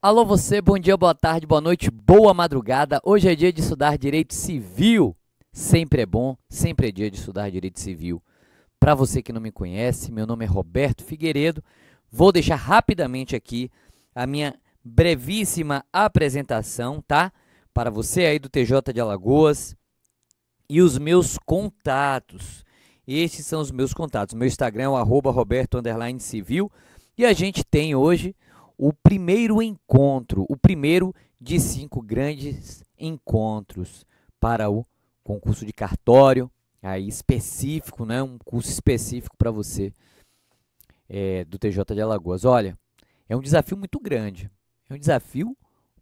Alô você, bom dia, boa tarde, boa noite, boa madrugada. Hoje é dia de estudar direito civil. Sempre é bom, sempre é dia de estudar direito civil. Para você que não me conhece, meu nome é Roberto Figueiredo. Vou deixar rapidamente aqui a minha brevíssima apresentação, tá? Para você aí do TJ de Alagoas e os meus contatos. Estes são os meus contatos. Meu Instagram é o arroba Roberto Civil e a gente tem hoje o primeiro encontro, o primeiro de cinco grandes encontros para o concurso de cartório, aí específico, né? um curso específico para você é, do TJ de Alagoas. Olha, é um desafio muito grande, é um desafio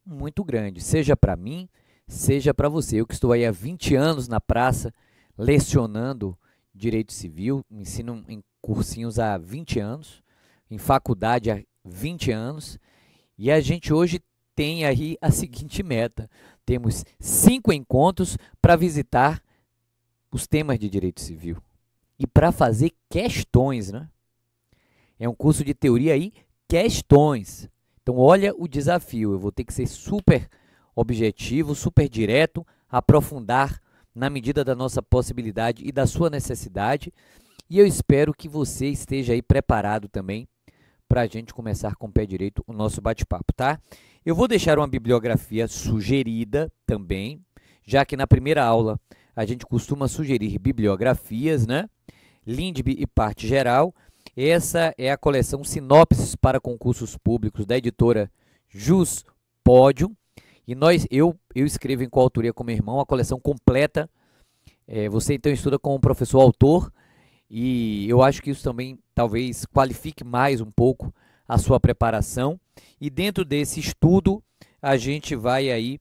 muito grande, seja para mim, seja para você. Eu que estou aí há 20 anos na praça lecionando direito civil, ensino em cursinhos há 20 anos, em faculdade 20 anos, e a gente hoje tem aí a seguinte meta: temos cinco encontros para visitar os temas de direito civil e para fazer questões, né? É um curso de teoria aí, questões. Então, olha o desafio. Eu vou ter que ser super objetivo, super direto, aprofundar na medida da nossa possibilidade e da sua necessidade. E eu espero que você esteja aí preparado também para a gente começar com o pé direito o nosso bate-papo, tá? Eu vou deixar uma bibliografia sugerida também, já que na primeira aula a gente costuma sugerir bibliografias, né? Lindbe e parte geral. Essa é a coleção Sinopses para Concursos Públicos da editora Jus Podium. E nós, eu, eu escrevo em coautoria com meu irmão a coleção completa. É, você então estuda com o professor autor e eu acho que isso também talvez qualifique mais um pouco a sua preparação. E dentro desse estudo, a gente vai aí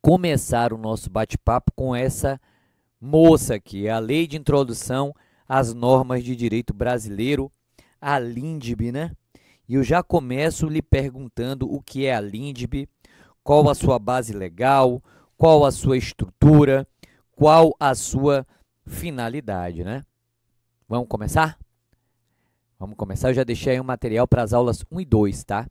começar o nosso bate-papo com essa moça aqui, a Lei de Introdução às Normas de Direito Brasileiro, a LINDB, né? E eu já começo lhe perguntando o que é a LINDB, qual a sua base legal, qual a sua estrutura, qual a sua finalidade, né? Vamos começar? Vamos começar. Eu já deixei aí um material para as aulas 1 e 2, tá?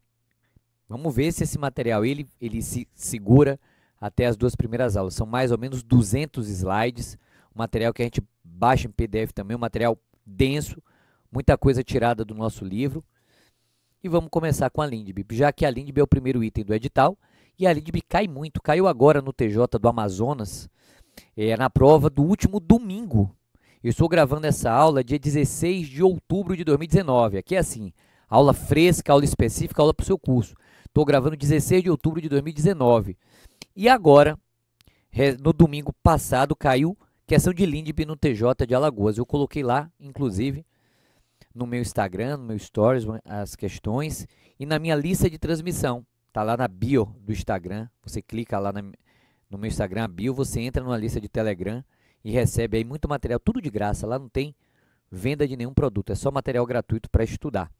Vamos ver se esse material ele, ele se segura até as duas primeiras aulas. São mais ou menos 200 slides. Um material que a gente baixa em PDF também, um material denso, muita coisa tirada do nosso livro. E vamos começar com a Lindb. já que a Lindb é o primeiro item do edital. E a Lindb cai muito, caiu agora no TJ do Amazonas, é, na prova do último domingo eu estou gravando essa aula dia 16 de outubro de 2019. Aqui é assim, aula fresca, aula específica, aula para o seu curso. Estou gravando 16 de outubro de 2019. E agora, no domingo passado, caiu questão de Lindbe no TJ de Alagoas. Eu coloquei lá, inclusive, no meu Instagram, no meu Stories, as questões e na minha lista de transmissão. Está lá na bio do Instagram. Você clica lá na, no meu Instagram, bio, você entra numa lista de Telegram e recebe aí muito material, tudo de graça. Lá não tem venda de nenhum produto, é só material gratuito para estudar.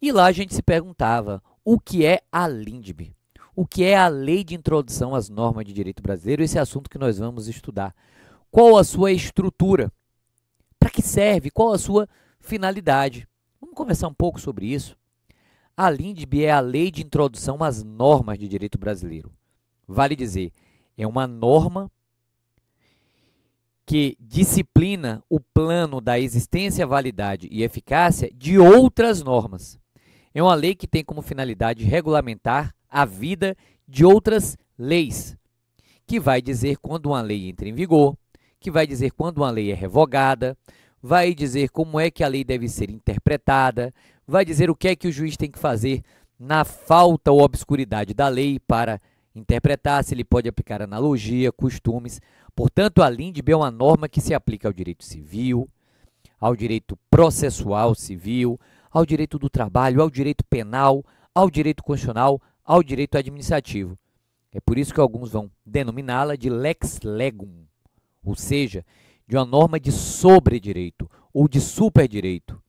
E lá a gente se perguntava o que é a LINDB, o que é a Lei de Introdução às Normas de Direito Brasileiro, esse é assunto que nós vamos estudar. Qual a sua estrutura? Para que serve? Qual a sua finalidade? Vamos conversar um pouco sobre isso. A LINDB é a Lei de Introdução às Normas de Direito Brasileiro. Vale dizer, é uma norma que disciplina o plano da existência, validade e eficácia de outras normas. É uma lei que tem como finalidade regulamentar a vida de outras leis, que vai dizer quando uma lei entra em vigor, que vai dizer quando uma lei é revogada, vai dizer como é que a lei deve ser interpretada, vai dizer o que é que o juiz tem que fazer na falta ou obscuridade da lei para interpretar, se ele pode aplicar analogia, costumes. Portanto, a LINDB é uma norma que se aplica ao direito civil, ao direito processual civil, ao direito do trabalho, ao direito penal, ao direito constitucional, ao direito administrativo. É por isso que alguns vão denominá-la de lex legum, ou seja, de uma norma de sobre direito ou de super direito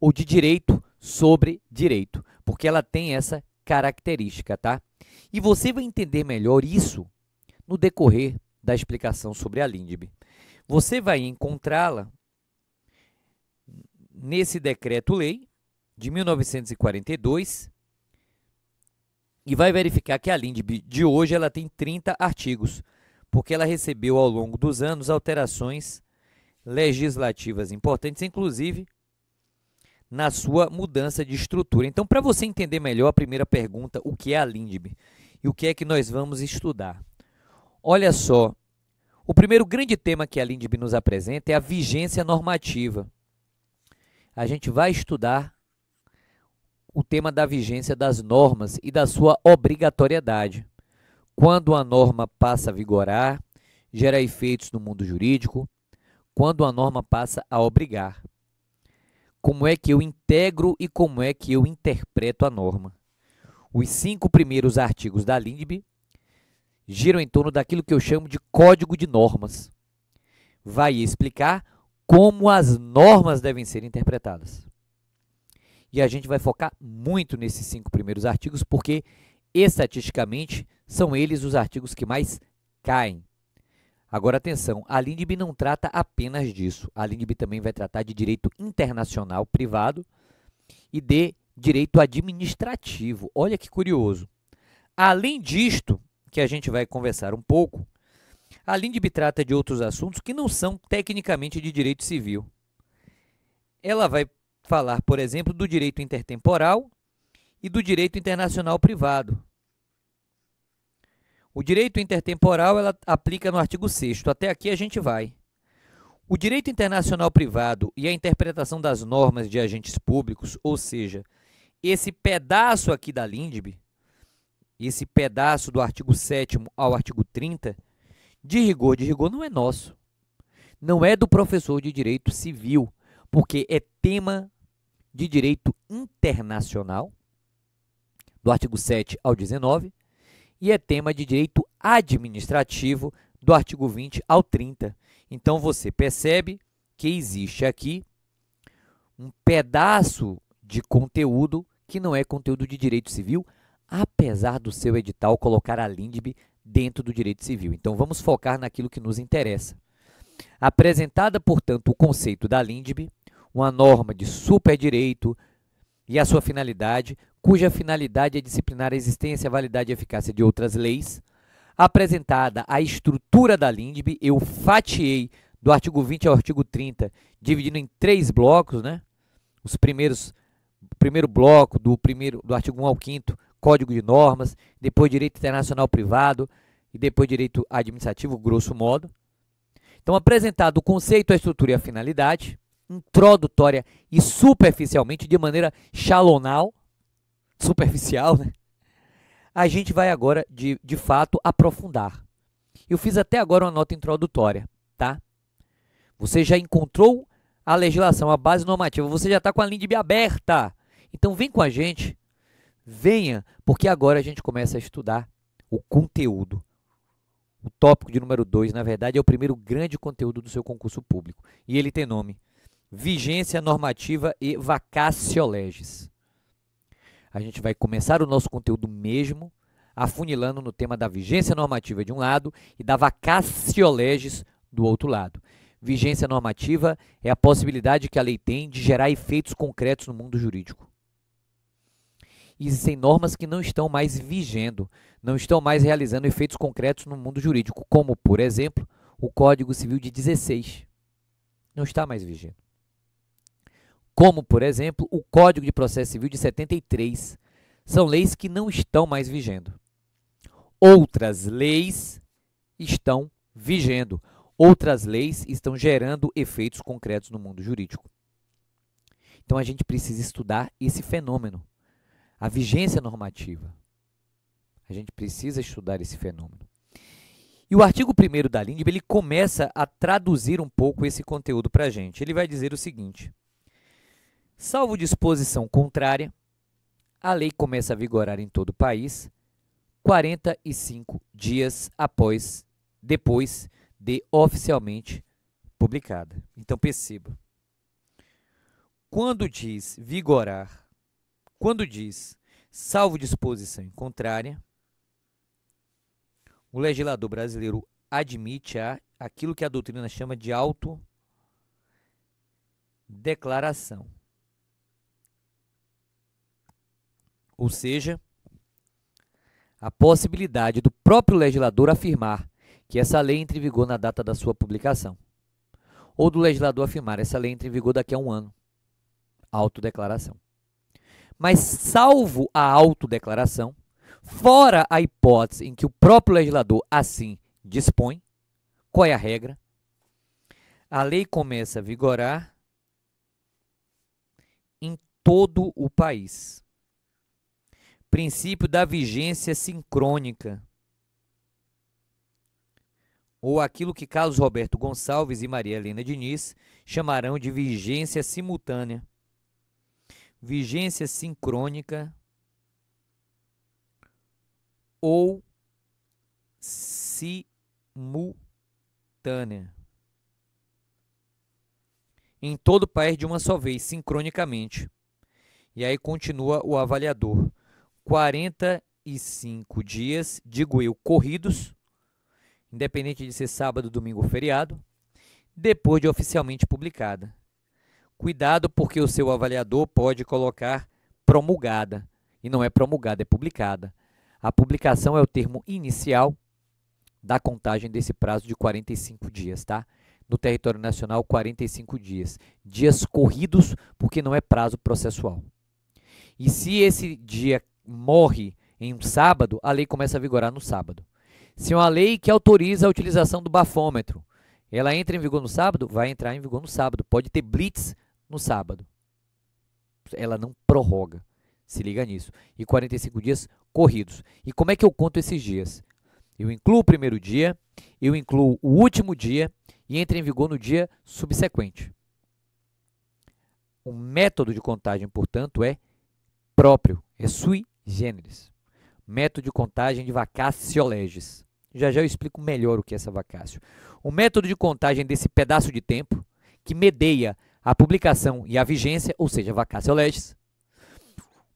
ou de direito sobre direito, porque ela tem essa característica, tá? E você vai entender melhor isso no decorrer da explicação sobre a LINDB. Você vai encontrá-la nesse decreto-lei de 1942 e vai verificar que a LINDB de hoje ela tem 30 artigos, porque ela recebeu ao longo dos anos alterações legislativas importantes, inclusive na sua mudança de estrutura. Então, para você entender melhor a primeira pergunta, o que é a LINDB? E o que é que nós vamos estudar? Olha só, o primeiro grande tema que a Lindbe nos apresenta é a vigência normativa. A gente vai estudar o tema da vigência das normas e da sua obrigatoriedade. Quando a norma passa a vigorar, gera efeitos no mundo jurídico, quando a norma passa a obrigar. Como é que eu integro e como é que eu interpreto a norma? Os cinco primeiros artigos da LINDB giram em torno daquilo que eu chamo de código de normas. Vai explicar como as normas devem ser interpretadas. E a gente vai focar muito nesses cinco primeiros artigos, porque estatisticamente são eles os artigos que mais caem. Agora atenção, a LINDB não trata apenas disso. A LINDB também vai tratar de direito internacional privado e de direito administrativo. Olha que curioso. Além disto, que a gente vai conversar um pouco, a Lindbe trata de outros assuntos que não são tecnicamente de direito civil. Ela vai falar, por exemplo, do direito intertemporal e do direito internacional privado. O direito intertemporal ela aplica no artigo 6 até aqui a gente vai. O direito internacional privado e a interpretação das normas de agentes públicos, ou seja, esse pedaço aqui da Lindbe, esse pedaço do artigo 7 ao artigo 30, de rigor, de rigor não é nosso. Não é do professor de direito civil, porque é tema de direito internacional, do artigo 7 ao 19, e é tema de direito administrativo, do artigo 20 ao 30. Então você percebe que existe aqui um pedaço de conteúdo que não é conteúdo de direito civil, apesar do seu edital colocar a LINDB dentro do direito civil. Então vamos focar naquilo que nos interessa. Apresentada, portanto, o conceito da LINDB, uma norma de superdireito e a sua finalidade, cuja finalidade é disciplinar a existência, a validade e eficácia de outras leis. Apresentada a estrutura da LINDB, eu fatiei do artigo 20 ao artigo 30, dividindo em três blocos, né? Os primeiros primeiro bloco do primeiro do artigo 1 ao 5 Código de Normas, depois Direito Internacional Privado e depois Direito Administrativo, grosso modo. Então, apresentado o conceito, a estrutura e a finalidade, introdutória e superficialmente, de maneira xalonal, superficial, né? a gente vai agora, de, de fato, aprofundar. Eu fiz até agora uma nota introdutória, tá? Você já encontrou a legislação, a base normativa, você já está com a LINDB aberta. Então vem com a gente, venha, porque agora a gente começa a estudar o conteúdo. O tópico de número 2, na verdade, é o primeiro grande conteúdo do seu concurso público. E ele tem nome: Vigência Normativa e Vacatio Legis. A gente vai começar o nosso conteúdo mesmo, afunilando no tema da vigência normativa de um lado e da vacatio legis do outro lado. Vigência normativa é a possibilidade que a lei tem de gerar efeitos concretos no mundo jurídico. Existem normas que não estão mais vigendo, não estão mais realizando efeitos concretos no mundo jurídico, como, por exemplo, o Código Civil de 16. Não está mais vigendo. Como, por exemplo, o Código de Processo Civil de 73. São leis que não estão mais vigendo. Outras leis estão vigendo outras leis estão gerando efeitos concretos no mundo jurídico. Então a gente precisa estudar esse fenômeno, a vigência normativa. A gente precisa estudar esse fenômeno. E o artigo 1 da língua ele começa a traduzir um pouco esse conteúdo para a gente. Ele vai dizer o seguinte: salvo disposição contrária, a lei começa a vigorar em todo o país 45 dias após depois de oficialmente publicada. Então perceba. Quando diz vigorar, quando diz salvo disposição contrária, o legislador brasileiro admite a, aquilo que a doutrina chama de autodeclaração. Ou seja, a possibilidade do próprio legislador afirmar que essa lei entre em vigor na data da sua publicação, ou do legislador afirmar essa lei entre em vigor daqui a um ano. Autodeclaração. Mas, salvo a autodeclaração, fora a hipótese em que o próprio legislador assim dispõe, qual é a regra? A lei começa a vigorar em todo o país. Princípio da vigência sincrônica ou aquilo que Carlos Roberto Gonçalves e Maria Helena Diniz chamarão de vigência simultânea, vigência sincrônica ou simultânea. Em todo o país de uma só vez, sincronicamente. E aí continua o avaliador. 45 dias, digo eu, corridos independente de ser sábado, domingo ou feriado, depois de oficialmente publicada. Cuidado porque o seu avaliador pode colocar promulgada, e não é promulgada, é publicada. A publicação é o termo inicial da contagem desse prazo de 45 dias, tá? No território nacional, 45 dias. Dias corridos, porque não é prazo processual. E se esse dia morre em um sábado, a lei começa a vigorar no sábado. Se uma lei que autoriza a utilização do bafômetro, ela entra em vigor no sábado? Vai entrar em vigor no sábado. Pode ter blitz no sábado. Ela não prorroga. Se liga nisso. E 45 dias corridos. E como é que eu conto esses dias? Eu incluo o primeiro dia, eu incluo o último dia e entra em vigor no dia subsequente. O método de contagem, portanto, é próprio, é sui generis método de contagem de vacácio legis. Já já eu explico melhor o que é essa vacácio. O método de contagem desse pedaço de tempo que medeia a publicação e a vigência, ou seja, vacácio legis.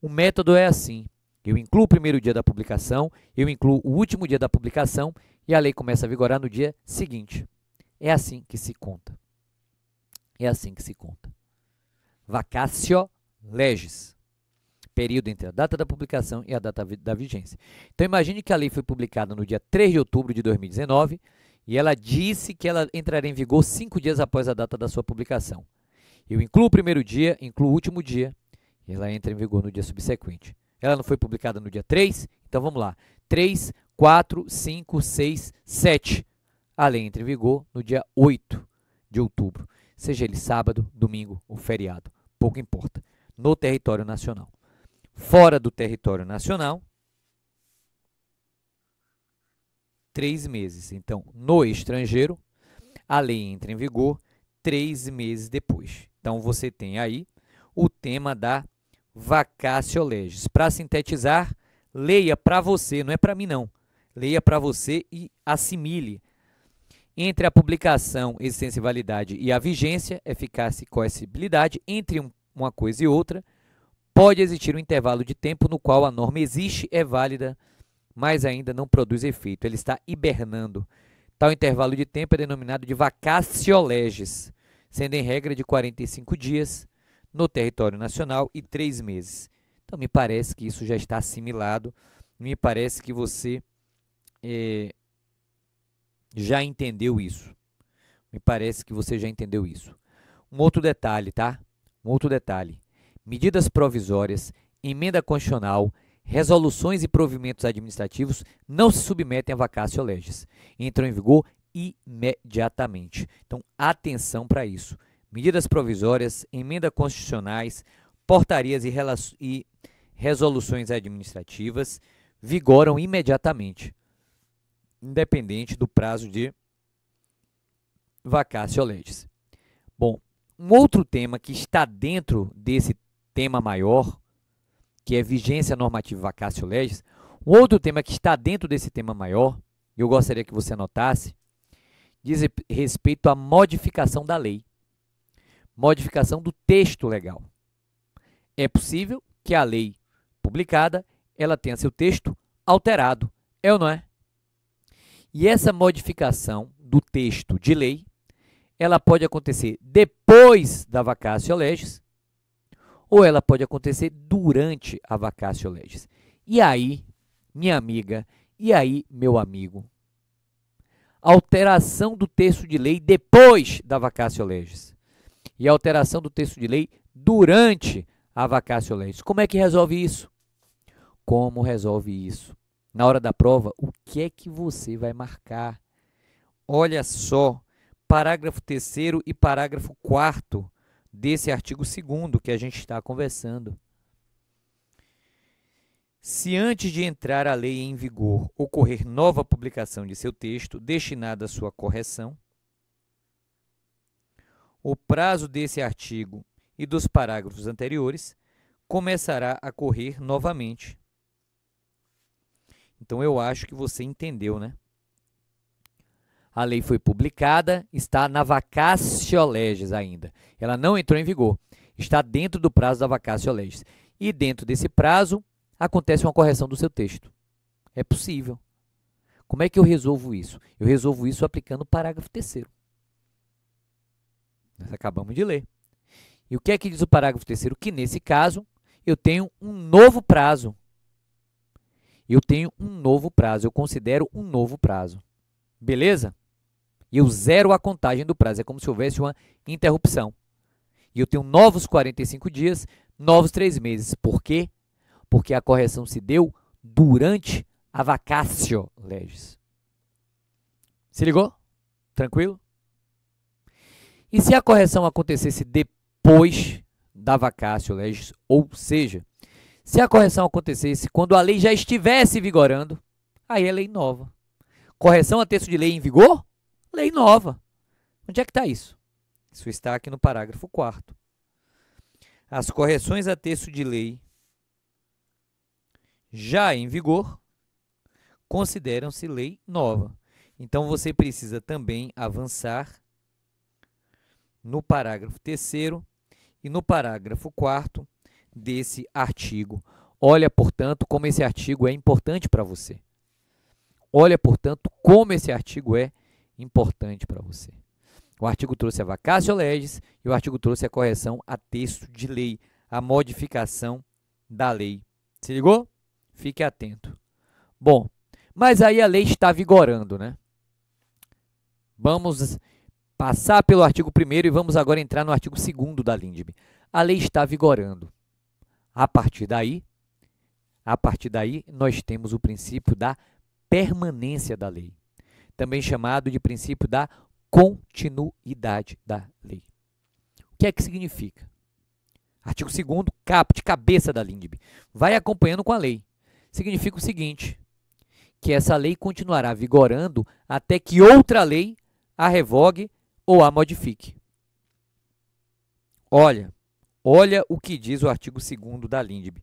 O método é assim: eu incluo o primeiro dia da publicação, eu incluo o último dia da publicação e a lei começa a vigorar no dia seguinte. É assim que se conta. É assim que se conta. Vacácio legis período entre a data da publicação e a data da vigência. Então imagine que a lei foi publicada no dia 3 de outubro de 2019 e ela disse que ela entrará em vigor cinco dias após a data da sua publicação. Eu incluo o primeiro dia, incluo o último dia e ela entra em vigor no dia subsequente. Ela não foi publicada no dia 3, então vamos lá. 3, 4, 5, 6, 7. A lei entra em vigor no dia 8 de outubro, seja ele sábado, domingo ou feriado, pouco importa, no território nacional fora do território nacional, três meses. Então, no estrangeiro, a lei entra em vigor três meses depois. Então, você tem aí o tema da vacatio legis. Para sintetizar, leia para você, não é para mim não. Leia para você e assimile. Entre a publicação, existência e validade e a vigência, eficácia e coercibilidade, entre um, uma coisa e outra, Pode existir um intervalo de tempo no qual a norma existe, é válida, mas ainda não produz efeito. Ele está hibernando. Tal intervalo de tempo é denominado de vacatio legis, sendo em regra de 45 dias no território nacional e 3 meses. Então, me parece que isso já está assimilado, me parece que você é, já entendeu isso. Me parece que você já entendeu isso. Um outro detalhe, tá? Um outro detalhe medidas provisórias, emenda constitucional, resoluções e provimentos administrativos não se submetem a vacácio legis. Entram em vigor imediatamente. Então, atenção para isso. Medidas provisórias, emendas constitucionais, portarias e, e resoluções administrativas vigoram imediatamente, independente do prazo de vacácio legis. Bom, um outro tema que está dentro desse tema maior, que é vigência normativa vacatio legis, um outro tema que está dentro desse tema maior, eu gostaria que você anotasse, diz respeito à modificação da lei, modificação do texto legal. É possível que a lei publicada ela tenha seu texto alterado, é ou não é? E essa modificação do texto de lei, ela pode acontecer depois da vacatio legis ou ela pode acontecer durante a vacatio legis. E aí, minha amiga, e aí, meu amigo, alteração do texto de lei depois da vacatio legis e alteração do texto de lei durante a vacatio legis. Como é que resolve isso? Como resolve isso? Na hora da prova, o que é que você vai marcar? Olha só, parágrafo 3 e parágrafo 4 desse artigo 2 que a gente está conversando. Se antes de entrar a lei em vigor ocorrer nova publicação de seu texto destinada à sua correção, o prazo desse artigo e dos parágrafos anteriores começará a correr novamente. Então eu acho que você entendeu, né? A lei foi publicada, está na vacatio legis ainda. Ela não entrou em vigor. Está dentro do prazo da vacatio legis. E dentro desse prazo acontece uma correção do seu texto. É possível. Como é que eu resolvo isso? Eu resolvo isso aplicando o parágrafo terceiro. Nós acabamos de ler. E o que é que diz o parágrafo terceiro? Que nesse caso eu tenho um novo prazo. Eu tenho um novo prazo, eu considero um novo prazo. Beleza? E eu zero a contagem do prazo. É como se houvesse uma interrupção. E eu tenho novos 45 dias, novos 3 meses. Por quê? Porque a correção se deu durante a vacatio legis. Se ligou? Tranquilo? E se a correção acontecesse depois da vacatio legis, ou seja, se a correção acontecesse quando a lei já estivesse vigorando, aí é lei nova. Correção a texto de lei em vigor? Lei nova. Onde é que está isso? Isso está aqui no parágrafo 4 As correções a texto de lei já em vigor consideram-se lei nova. Então você precisa também avançar no parágrafo 3 e no parágrafo 4 desse artigo. Olha, portanto, como esse artigo é importante para você. Olha, portanto, como esse artigo é importante importante para você. O artigo trouxe a vacatio legis e o artigo trouxe a correção a texto de lei, a modificação da lei. Se ligou? Fique atento. Bom, mas aí a lei está vigorando, né? Vamos passar pelo artigo 1 e vamos agora entrar no artigo 2 da LINDB. A lei está vigorando. A partir daí, a partir daí nós temos o princípio da permanência da lei também chamado de princípio da continuidade da lei. O que é que significa? Artigo 2 caput, cabeça da LINDB. Vai acompanhando com a lei. Significa o seguinte, que essa lei continuará vigorando até que outra lei a revogue ou a modifique. Olha, olha o que diz o artigo 2 da LINDB.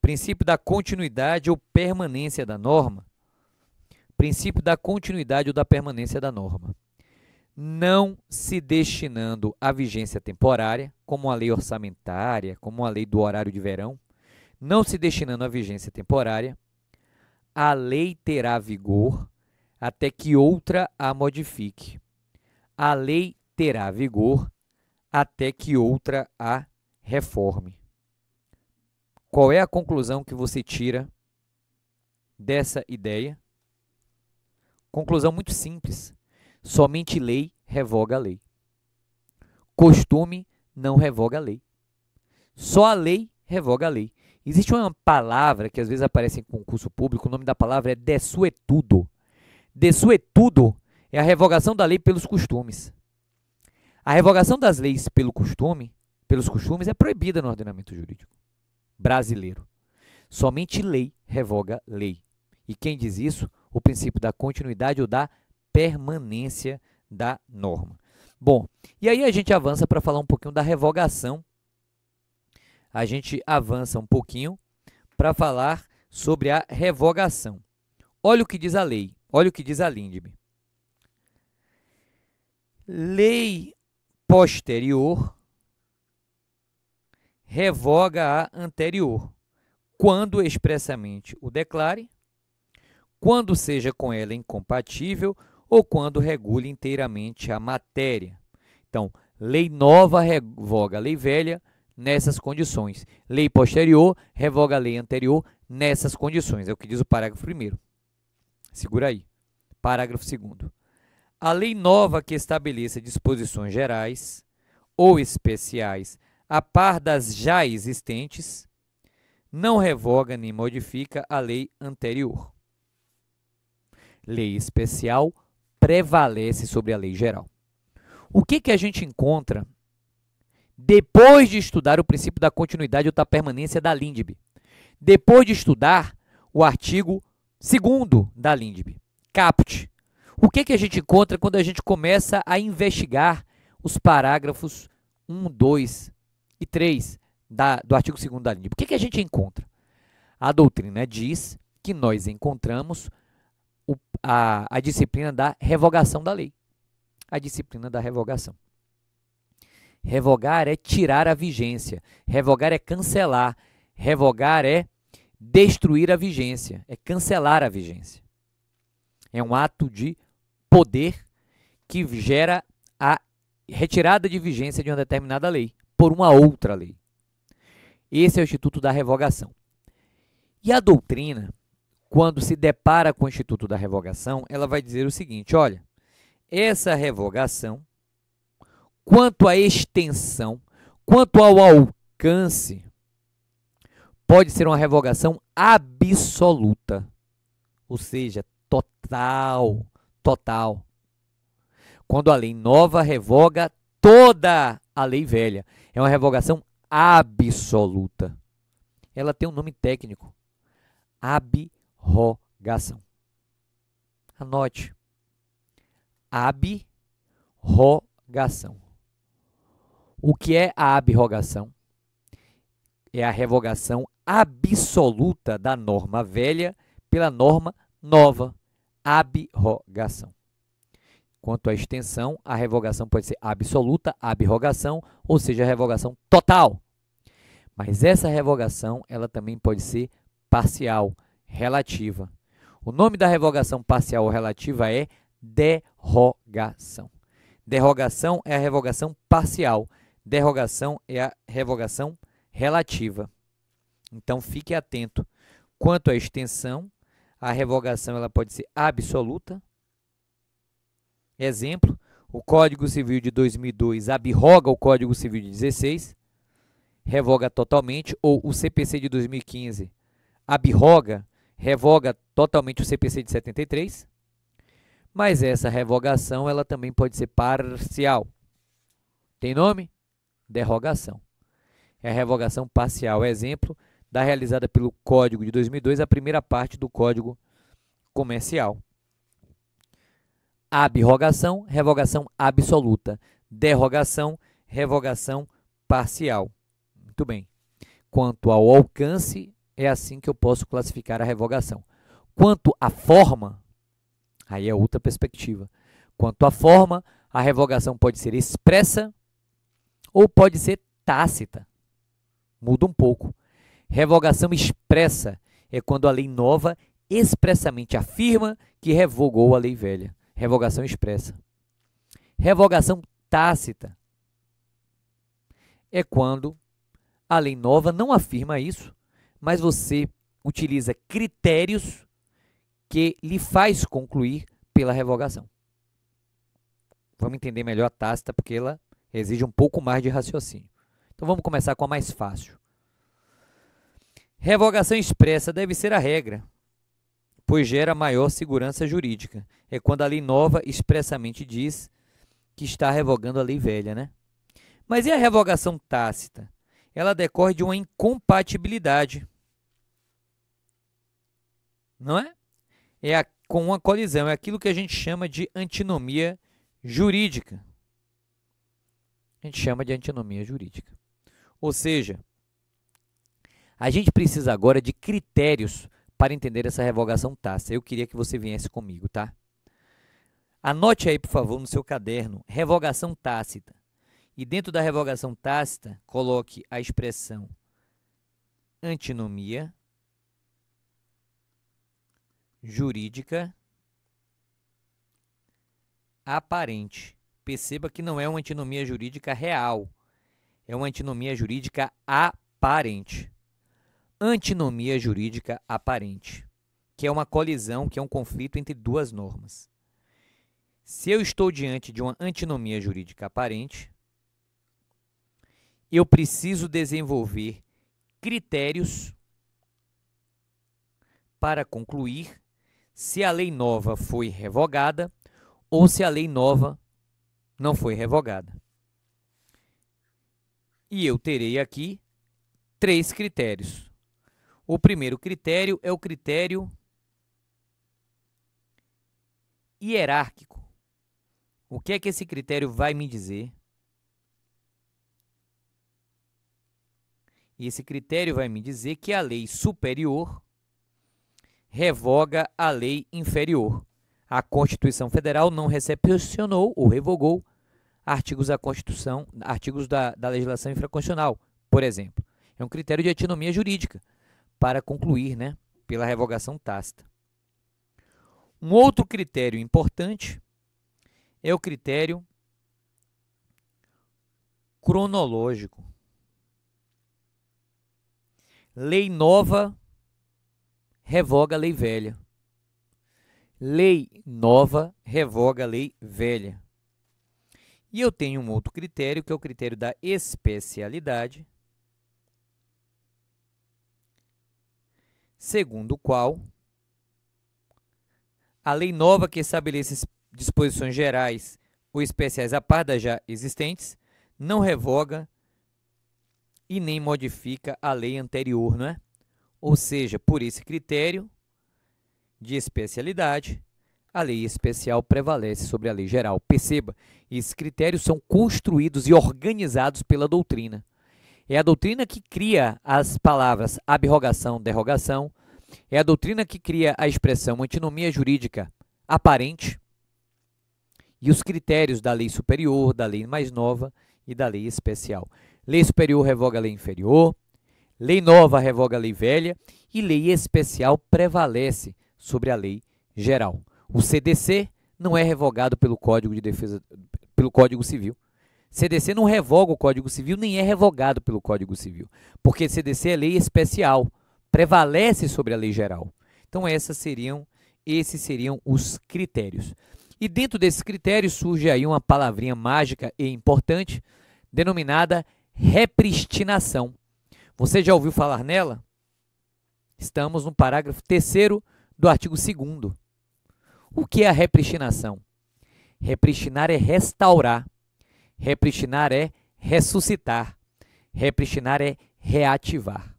Princípio da continuidade ou permanência da norma princípio da continuidade ou da permanência da norma, não se destinando à vigência temporária, como a lei orçamentária, como a lei do horário de verão, não se destinando à vigência temporária, a lei terá vigor até que outra a modifique. A lei terá vigor até que outra a reforme. Qual é a conclusão que você tira dessa ideia? Conclusão muito simples. Somente lei revoga a lei. Costume não revoga a lei. Só a lei revoga a lei. Existe uma palavra que às vezes aparece em concurso público, o nome da palavra é desuetudo. Desuetudo é a revogação da lei pelos costumes. A revogação das leis pelo costume, pelos costumes é proibida no ordenamento jurídico brasileiro. Somente lei revoga lei. E quem diz isso? o princípio da continuidade ou da permanência da norma. Bom, e aí a gente avança para falar um pouquinho da revogação. A gente avança um pouquinho para falar sobre a revogação. Olha o que diz a lei, olha o que diz a Lindbe. Lei posterior revoga a anterior, quando expressamente o declare quando seja com ela incompatível ou quando regule inteiramente a matéria. Então, lei nova revoga a lei velha nessas condições. Lei posterior revoga a lei anterior nessas condições. É o que diz o parágrafo 1. Segura aí. Parágrafo 2. A lei nova que estabeleça disposições gerais ou especiais a par das já existentes não revoga nem modifica a lei anterior lei especial prevalece sobre a lei geral. O que, que a gente encontra depois de estudar o princípio da continuidade ou da permanência da LINDB? Depois de estudar o artigo 2 da LINDB, CAPT. O que, que a gente encontra quando a gente começa a investigar os parágrafos 1, 2 e 3 da, do artigo 2 da LINDB? O que, que a gente encontra? A doutrina diz que nós encontramos o, a, a disciplina da revogação da lei. A disciplina da revogação. Revogar é tirar a vigência. Revogar é cancelar. Revogar é destruir a vigência. É cancelar a vigência. É um ato de poder que gera a retirada de vigência de uma determinada lei por uma outra lei. Esse é o instituto da revogação. E a doutrina quando se depara com o Instituto da Revogação, ela vai dizer o seguinte: olha, essa revogação, quanto à extensão, quanto ao alcance, pode ser uma revogação absoluta, ou seja, total, total. Quando a lei nova revoga toda a lei velha, é uma revogação absoluta. Ela tem um nome técnico, absoluta rogação. Anote. Abrogação. O que é a abrogação? É a revogação absoluta da norma velha pela norma nova. Abrogação. Quanto à extensão, a revogação pode ser absoluta, abrogação, ou seja, a revogação total. Mas essa revogação, ela também pode ser parcial relativa. O nome da revogação parcial ou relativa é derrogação. Derrogação é a revogação parcial, derrogação é a revogação relativa. Então fique atento. Quanto à extensão, a revogação ela pode ser absoluta. Exemplo, o Código Civil de 2002 abroga o Código Civil de 16, revoga totalmente, ou o CPC de 2015 abroga revoga totalmente o CPC de 73, mas essa revogação ela também pode ser parcial. Tem nome? Derrogação. É a revogação parcial, exemplo da realizada pelo Código de 2002, a primeira parte do Código Comercial. Abrogação, revogação absoluta. Derrogação, revogação parcial. Muito bem. Quanto ao alcance é assim que eu posso classificar a revogação. Quanto à forma, aí é outra perspectiva. Quanto à forma, a revogação pode ser expressa ou pode ser tácita. Muda um pouco. Revogação expressa é quando a lei nova expressamente afirma que revogou a lei velha. Revogação expressa. Revogação tácita é quando a lei nova não afirma isso, mas você utiliza critérios que lhe faz concluir pela revogação. Vamos entender melhor a Tácita, porque ela exige um pouco mais de raciocínio. Então vamos começar com a mais fácil. Revogação expressa deve ser a regra, pois gera maior segurança jurídica. É quando a lei nova expressamente diz que está revogando a lei velha, né? Mas e a revogação tácita? Ela decorre de uma incompatibilidade não é? É a, com uma colisão, é aquilo que a gente chama de antinomia jurídica. A gente chama de antinomia jurídica. Ou seja, a gente precisa agora de critérios para entender essa revogação tácita. Eu queria que você viesse comigo, tá? Anote aí, por favor, no seu caderno, revogação tácita. E dentro da revogação tácita, coloque a expressão antinomia jurídica aparente. Perceba que não é uma antinomia jurídica real, é uma antinomia jurídica aparente. Antinomia jurídica aparente, que é uma colisão, que é um conflito entre duas normas. Se eu estou diante de uma antinomia jurídica aparente, eu preciso desenvolver critérios para concluir se a lei nova foi revogada ou se a lei nova não foi revogada. E eu terei aqui três critérios. O primeiro critério é o critério hierárquico. O que é que esse critério vai me dizer? E esse critério vai me dizer que a lei superior revoga a lei inferior. A Constituição Federal não recepcionou ou revogou artigos da Constituição, artigos da, da legislação infraconstitucional, por exemplo. É um critério de autonomia jurídica para concluir, né, pela revogação tácita. Um outro critério importante é o critério cronológico. Lei nova revoga a lei velha. Lei nova revoga a lei velha. E eu tenho um outro critério, que é o critério da especialidade, segundo o qual a lei nova que estabelece disposições gerais ou especiais a par das já existentes não revoga e nem modifica a lei anterior, não é? Ou seja, por esse critério de especialidade, a lei especial prevalece sobre a lei geral. Perceba, esses critérios são construídos e organizados pela doutrina. É a doutrina que cria as palavras abrogação, derrogação. É a doutrina que cria a expressão antinomia jurídica aparente e os critérios da lei superior, da lei mais nova e da lei especial. Lei superior revoga a lei inferior, Lei nova revoga a lei velha e lei especial prevalece sobre a lei geral. O CDC não é revogado pelo Código de Defesa pelo Código Civil. CDC não revoga o Código Civil nem é revogado pelo Código Civil, porque CDC é lei especial, prevalece sobre a lei geral. Então essas seriam esses seriam os critérios. E dentro desses critérios surge aí uma palavrinha mágica e importante denominada repristinação. Você já ouviu falar nela? Estamos no parágrafo 3 do artigo 2. O que é a repristinação? Repristinar é restaurar. Repristinar é ressuscitar. Repristinar é reativar.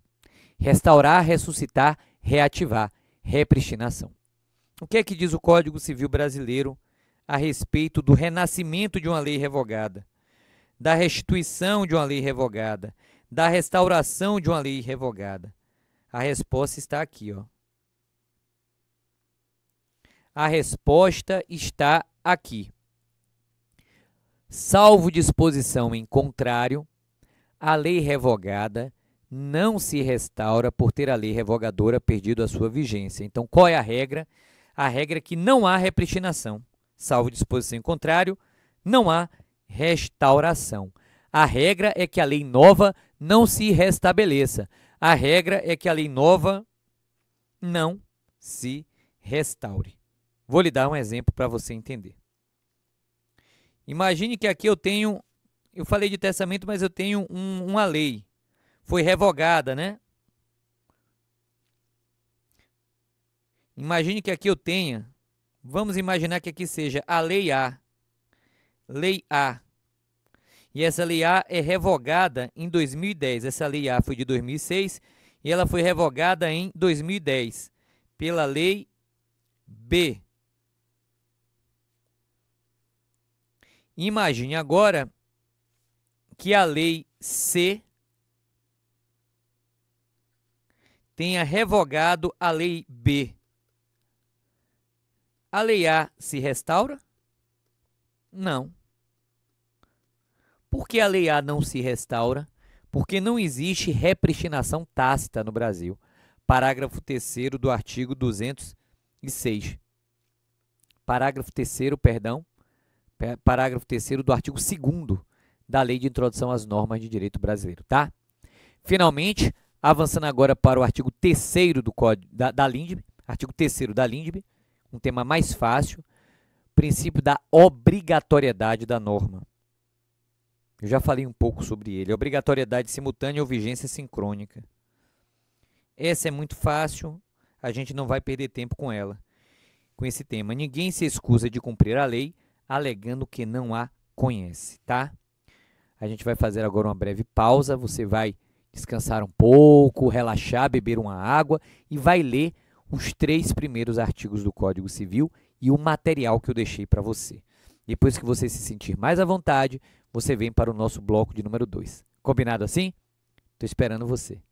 Restaurar, ressuscitar, reativar. Repristinação. O que é que diz o Código Civil Brasileiro a respeito do renascimento de uma lei revogada, da restituição de uma lei revogada, da restauração de uma lei revogada? A resposta está aqui, ó. A resposta está aqui. Salvo disposição em contrário, a lei revogada não se restaura por ter a lei revogadora perdido a sua vigência. Então, qual é a regra? A regra é que não há repristinação. Salvo disposição em contrário, não há restauração. A regra é que a lei nova não se restabeleça. A regra é que a lei nova não se restaure. Vou lhe dar um exemplo para você entender. Imagine que aqui eu tenho, eu falei de testamento, mas eu tenho um, uma lei. Foi revogada, né? Imagine que aqui eu tenha, vamos imaginar que aqui seja a lei A. Lei A e essa lei A é revogada em 2010. Essa lei A foi de 2006 e ela foi revogada em 2010 pela Lei B. Imagine agora que a Lei C tenha revogado a Lei B. A Lei A se restaura? Não. Por que a Lei A não se restaura? Porque não existe repristinação tácita no Brasil. Parágrafo 3 do artigo 206. Parágrafo 3 perdão. Parágrafo 3 do artigo 2 da Lei de Introdução às Normas de Direito Brasileiro, tá? Finalmente, avançando agora para o artigo 3 do Código da, da LINDB, artigo 3 da LINDB, um tema mais fácil, princípio da obrigatoriedade da norma. Eu já falei um pouco sobre ele. Obrigatoriedade simultânea ou vigência sincrônica. Essa é muito fácil, a gente não vai perder tempo com ela. Com esse tema, ninguém se excusa de cumprir a lei alegando que não a conhece, tá? A gente vai fazer agora uma breve pausa, você vai descansar um pouco, relaxar, beber uma água e vai ler os três primeiros artigos do Código Civil e o material que eu deixei para você. Depois que você se sentir mais à vontade, você vem para o nosso bloco de número 2. Combinado assim? Estou esperando você.